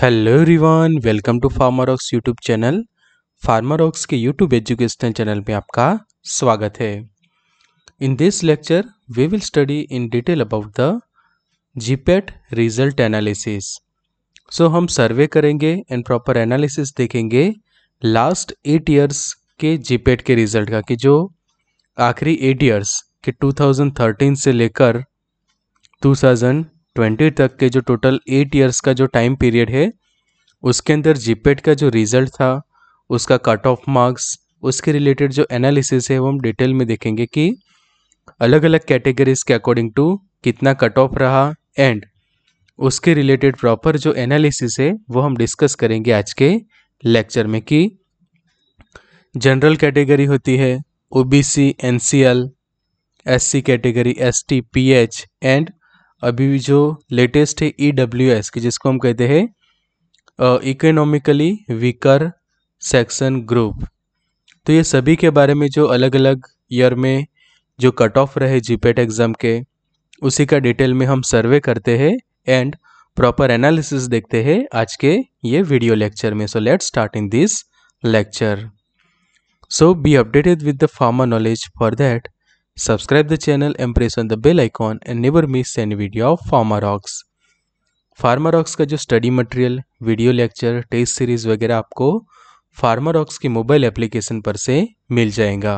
Hello रिवान welcome to Pharmarox YouTube channel Pharmarox के YouTube educational channel में आपका स्वागत है in this lecture we will study in detail about the GPAT result analysis so हम survey करेंगे and proper analysis देखेंगे last eight years के GPAT e के रिजल्ट का कि जो आखिरी एट ईयर्स के टू से लेकर टू ट्वेंटी तक के जो टोटल एट ईयर्स का जो टाइम पीरियड है उसके अंदर जीपेट e का जो रिज़ल्ट था उसका कट ऑफ मार्क्स उसके रिलेटेड जो एनालिसिस है वो हम डिटेल में देखेंगे कि अलग अलग कैटेगरीज के अकॉर्डिंग टू कितना कट ऑफ रहा एंड उसके रिलेटेड प्रॉपर जो एनालिसिस है वो हम डिस्कस करेंगे आज के लेक्चर में कि जनरल कैटेगरी होती है OBC NCL SC category ST PH and अभी भी जो लेटेस्ट है ई डब्ल्यू एस की जिसको हम कहते हैं इकोनॉमिकली वीकर सेक्शन ग्रुप तो ये सभी के बारे में जो अलग अलग ईयर में जो कट ऑफ रहे जीपेट एग्ज़ाम e के उसी का डिटेल में हम सर्वे करते हैं एंड प्रॉपर एनालिसिस देखते हैं आज के ये वीडियो लेक्चर में so let start in this lecture so be updated with the pharma knowledge for that Subscribe the channel and press on the bell icon and never miss any video of Pharmarox. Pharmarox का जो study material video lecture test series वगैरह आपको Pharmarocks की mobile application पर से मिल जाएगा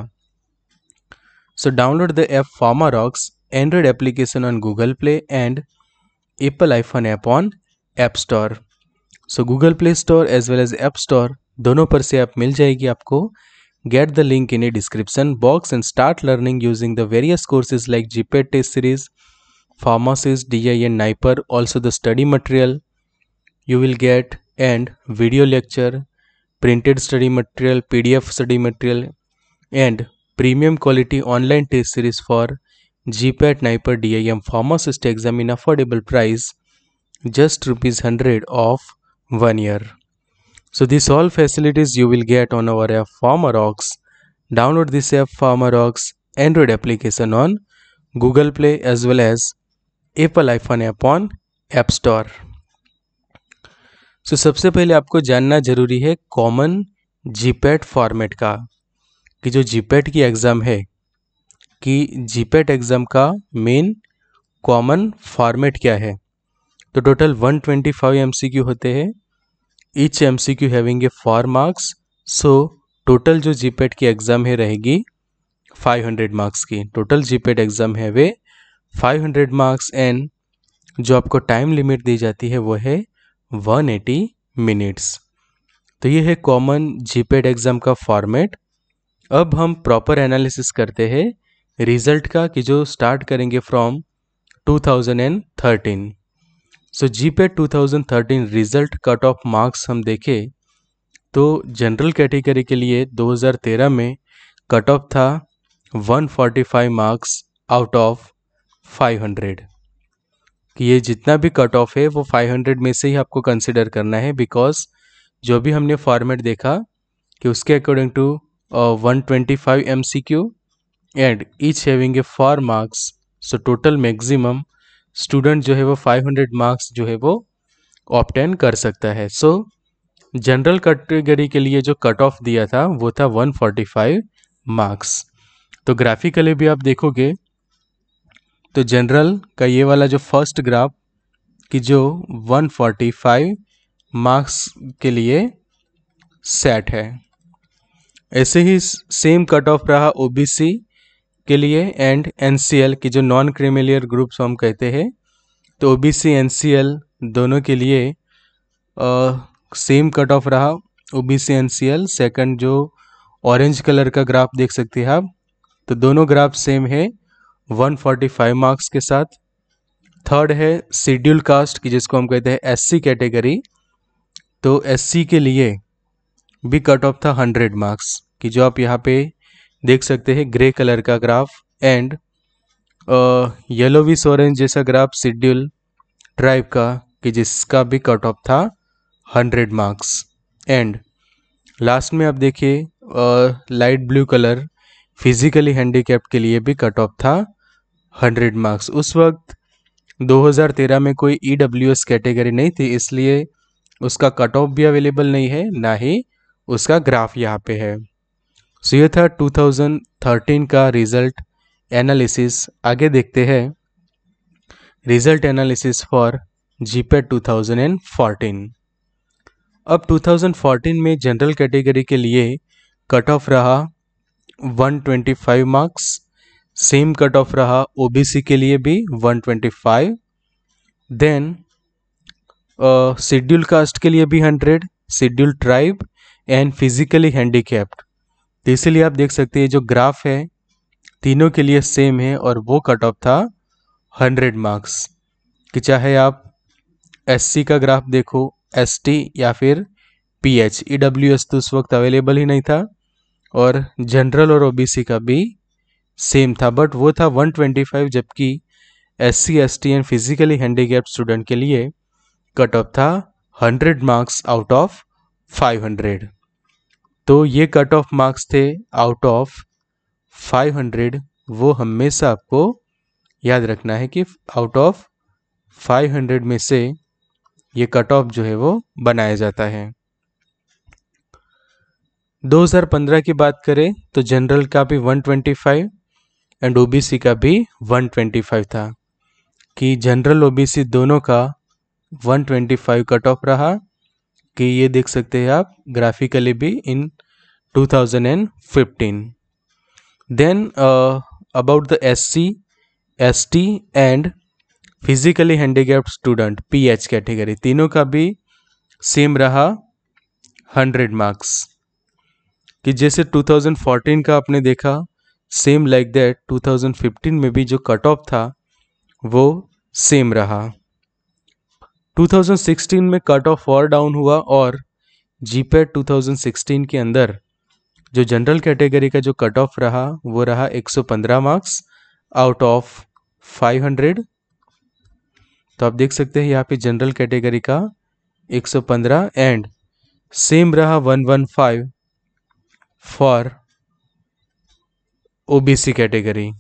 so download the app Pharmarox Android application on Google Play and Apple iPhone app on App Store so Google Play Store as well as App Store दोनों पर से ऐप मिल जाएगी आपको Get the link in a description box and start learning using the various courses like GPAT test series, pharmacist, DI and NIPER, also the study material you will get and video lecture, printed study material, PDF study material and premium quality online test series for GPAT NIPER DIM pharmacist exam in affordable price just rupees 100 of one year. So these all facilities you will get on our app Farmerox. Download this app Farmerox Android application on Google Play as well as Apple iPhone app on App Store. so, सबसे पहले आपको जानना जरूरी है common GPAT format का कि जो GPAT की एग्ज़ाम है कि जीपैट एग्ज़ाम का मेन कॉमन फॉर्मेट क्या है तो टोटल 125 एमसीक्यू होते हैं each M C Q having a four marks so total जो जी जीपेट की एग्ज़ाम है रहेगी 500 मार्क्स की टोटल जी पेड एग्ज़ाम है वे 500 मार्क्स एंड जो आपको टाइम लिमिट दी जाती है वो है 180 मिनट्स तो ये है कॉमन जी पेड एग्ज़ाम का फॉर्मेट अब हम प्रॉपर एनालिसिस करते हैं रिजल्ट का कि जो स्टार्ट करेंगे from 2013 so GPAT result cut off marks हम देखें तो जनरल कैटेगरी के लिए 2013 में कट ऑफ था 145 मार्क्स आउट ऑफ 500 ये जितना भी कट ऑफ है वो 500 में से ही आपको कंसिडर करना है बिकॉज जो भी हमने फॉर्मेट देखा कि उसके according to one twenty five M C Q and each having a four marks so total maximum student जो है वो 500 मार्क्स जो है वो ऑप्टेन कर सकता है सो जनरल कैटेगरी के लिए जो कट ऑफ दिया था वो था 145 मार्क्स तो ग्राफिकली भी आप देखोगे तो जनरल का ये वाला जो फर्स्ट ग्राफ कि जो 145 मार्क्स के लिए सेट है ऐसे ही सेम कट ऑफ रहा ओबीसी के लिए एंड एन की जो नॉन क्रिमिलियर ग्रुप्स हम कहते हैं तो O B C N C L दोनों के लिए सेम कट ऑफ रहा O B C N C L second जो ऑरेंज कलर का ग्राफ देख सकते हैं आप तो दोनों ग्राफ सेम है 145 मार्क्स के साथ थर्ड है शेड्यूल कास्ट की जिसको हम कहते हैं एससी कैटेगरी तो एससी के लिए भी कट ऑफ था 100 मार्क्स कि जो आप यहाँ पे देख सकते हैं ग्रे कलर का ग्राफ एंड विस ऑरेंज जैसा ग्राफ शेड्यूल ट्राइब का कि जिसका भी कट ऑफ था हंड्रेड मार्क्स एंड लास्ट में आप देखिए light blue colour physically handicap के लिए भी कट ऑफ था हंड्रेड मार्क्स उस वक्त 2013 में कोई ई डब्ल्यू एस कैटेगरी नहीं थी इसलिए उसका कट ऑफ भी अवेलेबल नहीं है ना ही उसका ग्राफ यहाँ पे है सो ये था 2013 का रिजल्ट एनालिसिस आगे देखते हैं रिजल्ट एनालिसिस फॉर जीपे 2014 अब 2014 में जनरल कैटेगरी के लिए कट ऑफ रहा 125 मार्क्स सेम कट ऑफ रहा ओबीसी के लिए भी 125 देन शेड्यूल कास्ट के लिए भी 100 schedule tribe and physically handicapped तो इसीलिए आप देख सकते हैं जो ग्राफ है तीनों के लिए सेम है और वो कट ऑफ था 100 मार्क्स कि चाहे आप एससी का ग्राफ देखो एसटी या फिर पीएच ईडब्ल्यूएस e तो उस वक्त अवेलेबल ही नहीं था और जनरल और ओबीसी का भी सेम था बट वो था 125 जबकि SC ST and physically handicap student के लिए कट ऑफ था 100 मार्क्स आउट ऑफ 500 तो ये कट ऑफ मार्क्स थे आउट ऑफ 500 वो हमेशा आपको याद रखना है कि आउट ऑफ 500 में से ये कट ऑफ जो है वो बनाया जाता है 2015 की बात करें तो जनरल का भी 125 एंड ओबीसी का भी 125 था कि जनरल ओबीसी दोनों का 125 कट ऑफ रहा कि ये देख सकते हैं आप ग्राफिकली भी in 2015 then about the SC ST and physically physically student PH category तीनों का भी सेम रहा 100 मार्क्स कि जैसे 2014 का आपने देखा सेम लाइक दैट 2015 में भी जो कट ऑफ था वो सेम रहा 2016 में कट ऑफ फॉर डाउन हुआ और जीपेट 2016 के अंदर जो जनरल कैटेगरी का जो कट ऑफ रहा वो रहा 115 मार्क्स आउट ऑफ 500 तो आप देख सकते हैं यहाँ पे जनरल कैटेगरी का 115 एंड सेम रहा 115 फॉर ओबीसी कैटेगरी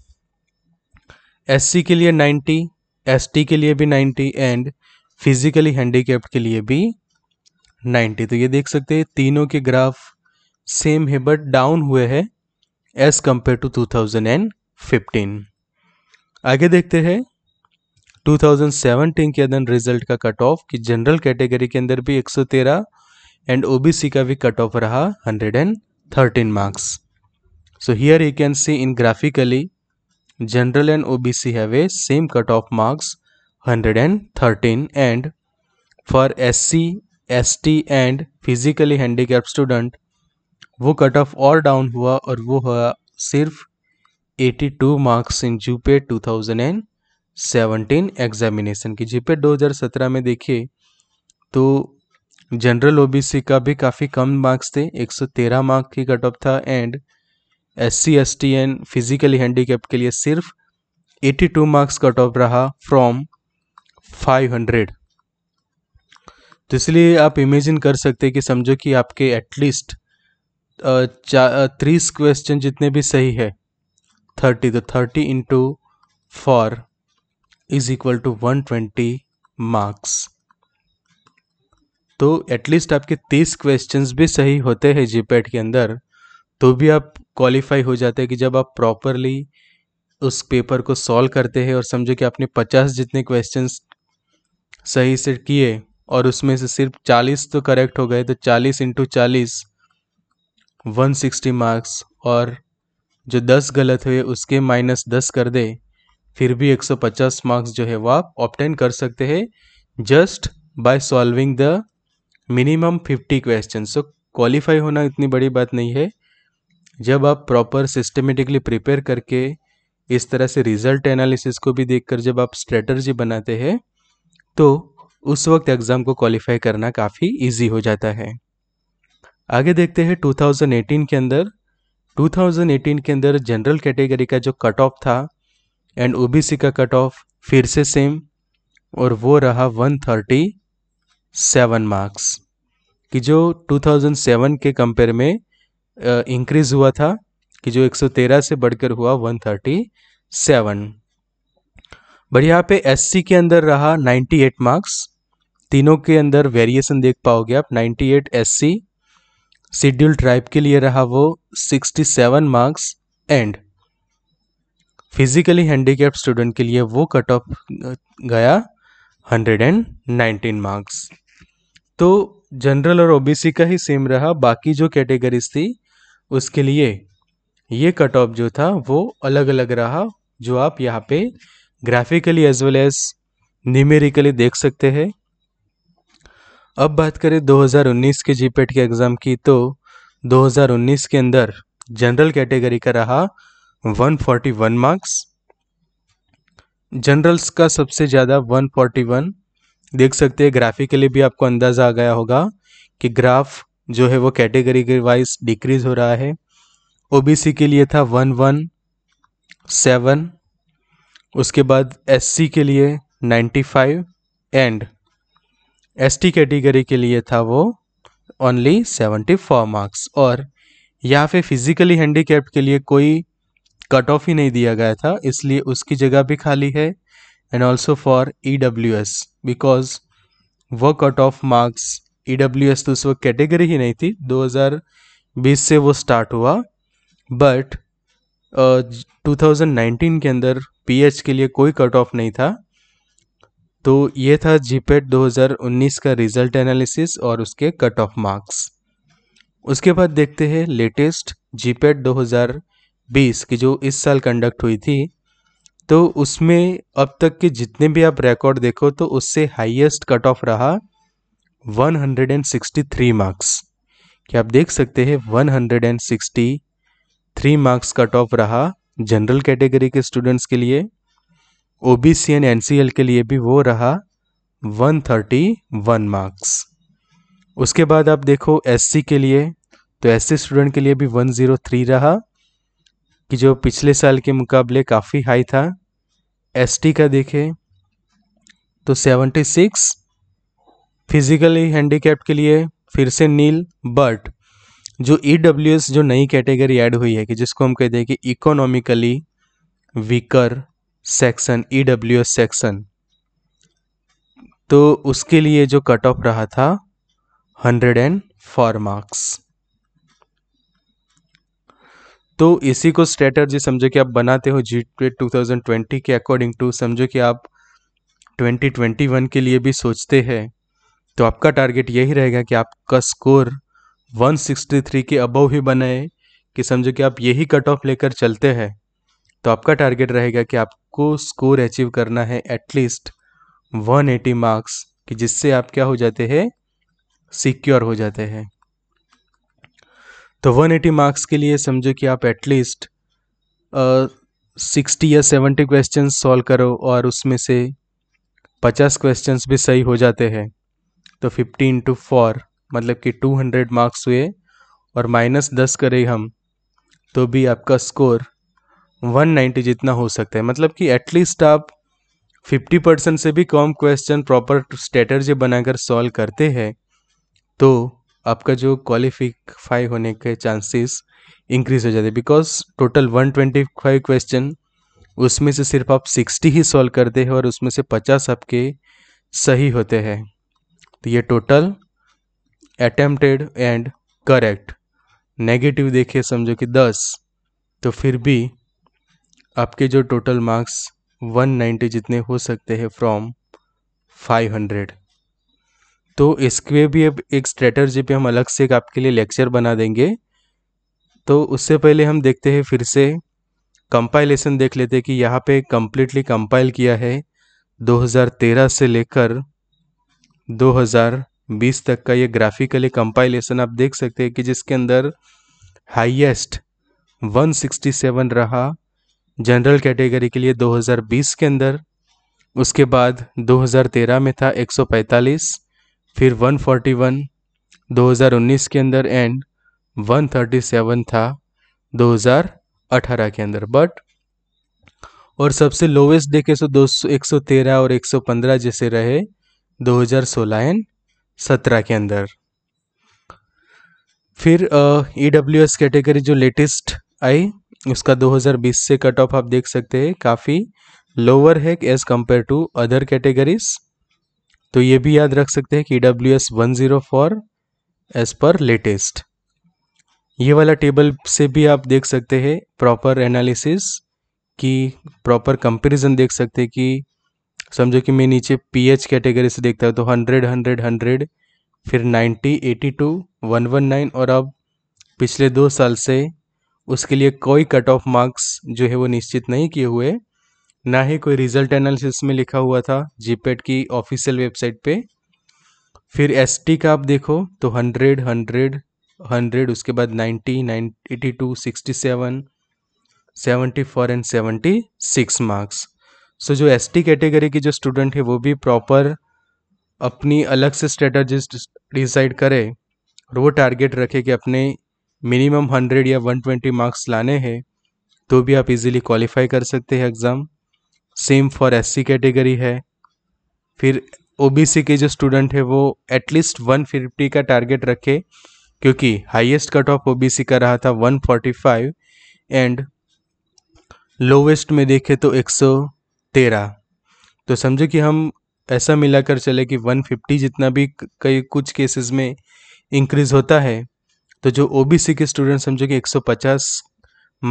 एससी के लिए 90 एसटी के लिए भी 90 एंड फिजिकली हैंडीकेप्ड के लिए भी 90 तो ये देख सकते हैं तीनों के ग्राफ सेम है बट डाउन हुए हैं एज कंपेयर टू 2015 आगे देखते हैं 2017 के अंदर रिजल्ट का कट ऑफ कि जनरल कैटेगरी के अंदर भी 113 एंड ओबीसी का भी कट ऑफ रहा 113 marks so here can see in graphically general and OBC general and obc have same cut off marks hundred and and thirteen for S C S T and physically handicap student वो cut off और down हुआ और वो हुआ सिर्फ eighty two marks in GPAT two thousand and seventeen examination की GPAT सत्रह में देखिए तो जनरल ओ बी सी का भी काफ़ी कम मार्क्स थे एक सौ तेरह मार्क की कट ऑफ था and S C S T and physically handicap के लिए सिर्फ 82 मार्क्स कट ऑफ रहा फ्रॉम 500 तो इसलिए आप इमेजिन कर सकते हैं कि समझो कि आपके एटलीस्ट तीस क्वेश्चन जितने भी सही है थर्टी तो thirty into four is equal to one twenty marks तो एटलीस्ट आपके तीस क्वेश्चन भी सही होते हैं जीपैट के अंदर तो भी आप क्वालिफाई हो जाते हैं कि जब आप प्रॉपरली उस पेपर को सॉल्व करते हैं और समझो कि आपने पचास जितने क्वेश्चंस सही से किए और उसमें से सिर्फ चालीस तो करेक्ट हो गए तो चालीस इंटू चालीस वन सिक्सटी मार्क्स और जो दस गलत हुए उसके माइनस दस कर दे फिर भी एक सौ पचास मार्क्स जो है वो आप ऑप्टेन कर सकते हैं just by solving the minimum fifty question so qualify होना इतनी बड़ी बात नहीं है जब आप प्रॉपर सिस्टमेटिकली प्रिपेयर करके इस तरह से रिजल्ट एनालिसिस को भी देखकर जब आप स्ट्रेटर्जी बनाते हैं तो उस वक्त एग्ज़ाम को क्वालिफाई करना काफ़ी इजी हो जाता है आगे देखते हैं 2018 के अंदर 2018 के अंदर जनरल कैटेगरी का जो कट ऑफ था एंड ओबीसी का कट ऑफ फिर से सेम और वो रहा 137 मार्क्स कि जो 2007 के कंपेयर में इंक्रीज हुआ था कि जो 113 से बढ़कर हुआ 137 बट यहाँ पे एससी के अंदर रहा 98 मार्क्स तीनों के अंदर वेरिएशन देख पाओगे आप 98 एससी शेड्यूल ट्राइब के लिए रहा वो 67 marks and physically handicap student के लिए वो कट ऑफ गया 119 मार्क्स तो जनरल और ओबीसी का ही सेम रहा बाकी जो कैटेगरीज थी उसके लिए ये कट ऑफ जो था वो अलग अलग रहा जो आप यहाँ पे graphically as well as numerically देख सकते हैं अब बात करें 2019 के जीपेट e के एग्ज़ाम की तो 2019 के अंदर जनरल कैटेगरी का रहा 141 मार्क्स जनरल्स का सबसे ज़्यादा 141 देख सकते हैं ग्राफिकली भी आपको अंदाज़ा आ गया होगा कि ग्राफ जो है वो कैटेगरी के वाइज डिक्रीज हो रहा है ओबीसी के लिए था 117 उसके बाद एससी के लिए 95 एंड एसटी कैटेगरी के लिए था वो ओनली 74 मार्क्स और यहाँ पे फिजिकली हैंडीकैप्ड के लिए कोई कट ऑफ ही नहीं दिया गया था इसलिए उसकी जगह भी खाली है and also for E W S because वो cut off marks E W S तो उस वक्त कैटेगरी ही नहीं थी 2020 से वो स्टार्ट हुआ बट 2019 के अंदर पीएच के लिए कोई कट ऑफ नहीं था तो ये था जीपेट 2019 e का रिजल्ट एनालिसिस और उसके कट ऑफ मार्क्स उसके बाद देखते हैं लेटेस्ट जीपेट 2020 की जो इस साल कंडक्ट हुई थी तो उसमें अब तक के जितने भी आप रिकॉर्ड देखो तो उससे हाईएस्ट कट ऑफ रहा 163 मार्क्स क्या आप देख सकते हैं थ्री मार्क्स कट ऑफ रहा जनरल कैटेगरी के स्टूडेंट्स के लिए O B C and N C L के लिए भी वो रहा वन थर्टी वन मार्क्स उसके बाद आप देखो एस सी के लिए तो एस सी स्टूडेंट के लिए भी वन ज़ीरो थ्री रहा कि जो पिछले साल के मुकाबले काफ़ी हाई था एस टी का देखें तो सेवेंटी सिक्स फिजिकली हैंडीकैप्ड के लिए फिर से नील बट जो ई e जो नई कैटेगरी ऐड हुई है कि जिसको हम कहते हैं कि economically weaker section E section तो उसके लिए जो कट ऑफ रहा था हंड्रेड एंड फोर मार्क्स तो इसी को स्ट्रेटर्जी समझो कि आप बनाते हो जी टू थाउजेंड ट्वेंटी के अकॉर्डिंग टू समझो कि आप ट्वेंटी ट्वेंटी वन के लिए भी सोचते हैं तो आपका टारगेट यही रहेगा कि आपका स्कोर 163 के अबव ही बनाए कि समझो कि आप यही कट ऑफ लेकर चलते हैं तो आपका टारगेट रहेगा कि आपको स्कोर अचीव करना है एटलीस्ट 180 मार्क्स कि जिससे आप क्या हो जाते हैं सिक्योर हो जाते हैं तो 180 मार्क्स के लिए समझो कि आप एटलीस्ट सिक्सटी या सेवेंटी क्वेश्चन सॉल्व करो और उसमें से पचास क्वेश्चन भी सही हो जाते हैं तो फिफ्टी इंटू फोर मतलब कि 200 मार्क्स हुए और माइनस दस करें हम तो भी आपका स्कोर 190 जितना हो सकता है मतलब कि एटलीस्ट आप 50 परसेंट से भी कम क्वेश्चन प्रॉपर स्ट्रेटर्जी बनाकर सॉल्व करते हैं तो आपका जो क्वालिफिकाई होने के चांसेस इंक्रीज हो जाते हैं बिकॉज टोटल 125 क्वेश्चन उसमें से सिर्फ आप 60 ही सॉल्व करते हैं और उसमें से 50 आपके सही होते हैं तो ये total attempted and correct negative देखिए समझो कि दस तो फिर भी आपके जो टोटल मार्क्स 190 जितने हो सकते हैं फ्रॉम 500 तो इसके भी अब एक स्ट्रेटर्जी पे हम अलग से एक आपके लिए लेक्चर बना देंगे तो उससे पहले हम देखते हैं फिर से कंपाइलेशन देख लेते हैं कि यहाँ पे कंप्लीटली कंपाइल किया है 2013 से लेकर बीस तक का ये ग्राफिकली कंपाइलेशन आप देख सकते हैं कि जिसके अंदर हाईएस्ट 167 रहा जनरल कैटेगरी के लिए 2020 के अंदर उसके बाद 2013 में था 145 फिर 141 2019 के अंदर एंड 137 था 2018 के अंदर बट और सबसे लोवेस्ट देखे सो तो दो सौ एक और 115 जैसे रहे 2016 एंड सत्रह के अंदर फिर ई डब्ल्यू एस कैटेगरी जो लेटेस्ट आई उसका 2020 से कट ऑफ आप देख सकते हैं काफ़ी लोअर है as compare to other categories तो ये भी याद रख सकते हैं कि E W S one zero four as per latest ये वाला टेबल से भी आप देख सकते हैं प्रॉपर एनालिसिस की प्रॉपर कंपैरिजन देख सकते हैं कि समझो कि मैं नीचे पीएच कैटेगरी से देखता हूँ तो हंड्रेड हंड्रेड हंड्रेड फिर ninety eighty two one one nine और अब पिछले दो साल से उसके लिए कोई कट ऑफ मार्क्स जो है वो निश्चित नहीं किए हुए ना ही कोई रिजल्ट एनालिसिस में लिखा हुआ था जीपेट e की ऑफिशियल वेबसाइट पे फिर एसटी का आप देखो तो हंड्रेड हंड्रेड हंड्रेड उसके बाद ninety nine eighty two sixty seven seventy four and seventy six marks so जो एस टी कैटेगरी के जो स्टूडेंट है वो भी प्रॉपर अपनी अलग से स्ट्रेटजिस्ट डिसाइड करे और वो टारगेट रखे कि अपने मिनिमम हंड्रेड या वन ट्वेंटी मार्क्स लाने हैं तो भी आप इजीली क्वालिफाई कर सकते हैं exam same for S C category है फिर ओ बी सी के जो स्टूडेंट है वो एटलीस्ट वन फिफ्टी का टारगेट रखे क्योंकि highest cut off O B C का रहा था one forty five and lowest में देखे तो एक सौ तेरह तो समझो कि हम ऐसा मिलाकर चले कि 150 जितना भी कई कुछ केसेस में इंक्रीज़ होता है तो जो ओबीसी के स्टूडेंट समझो कि 150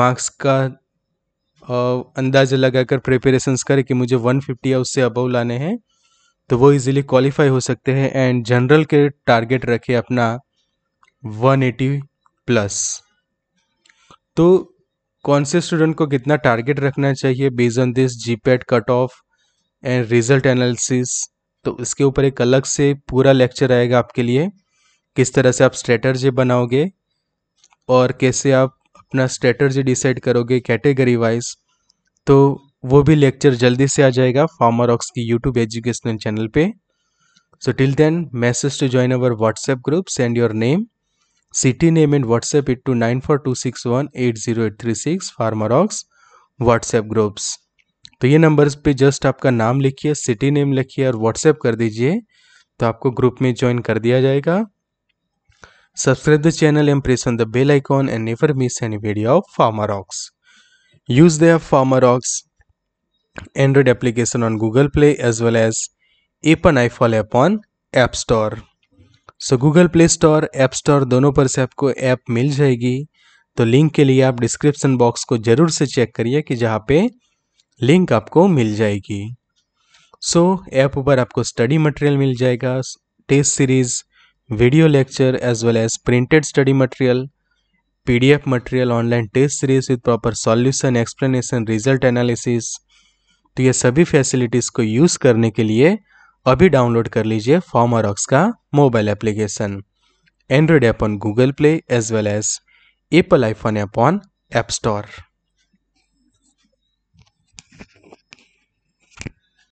मार्क्स का अंदाज़ा लगाकर प्रिपरेशन करें कि मुझे 150 या उससे अबव लाने हैं तो वो इजीली क्वालिफाई हो सकते हैं एंड जनरल के टारगेट रखे अपना 180 प्लस तो कौन से स्टूडेंट को कितना टारगेट रखना चाहिए based on this GPAT cut off and result analysis तो इसके ऊपर एक अलग से पूरा लेक्चर आएगा आपके लिए किस तरह से आप स्ट्रेटर्जी बनाओगे और कैसे आप अपना स्ट्रेटर्जी डिसाइड करोगे कैटेगरी वाइज तो वो भी लेक्चर जल्दी से आ जाएगा फार्मर ऑक्स की यूट्यूब एजुकेशनल चैनल पे so till then message to join our WhatsApp group send your name city name six one eight zero eight three six Pharmarocks WhatsApp groups तो ये नंबर्स पे just आपका नाम लिखिए city name लिखिए और WhatsApp कर दीजिए तो आपको ग्रुप में ज्वाइन कर दिया जाएगा subscribe the channel and press on the bell icon and never miss any video of Pharmarocks use their Pharmarocks Android application on Google Play as well as Apple iPhone app on App Store so Google Play Store App Store दोनों पर से आपको app मिल जाएगी तो link के लिए आप description box को ज़रूर से चेक करिए कि जहाँ पे लिंक आपको मिल जाएगी सो ऐप पर आपको स्टडी मटेरियल मिल जाएगा test series video lecture as well as printed study material PDF material online test series with proper solution explanation result analysis तो ये सभी फैसिलिटीज़ को यूज़ करने के लिए अभी डाउनलोड कर लीजिए ऑक्स का mobile application Android app on Google Play as well as Apple iPhone app on App store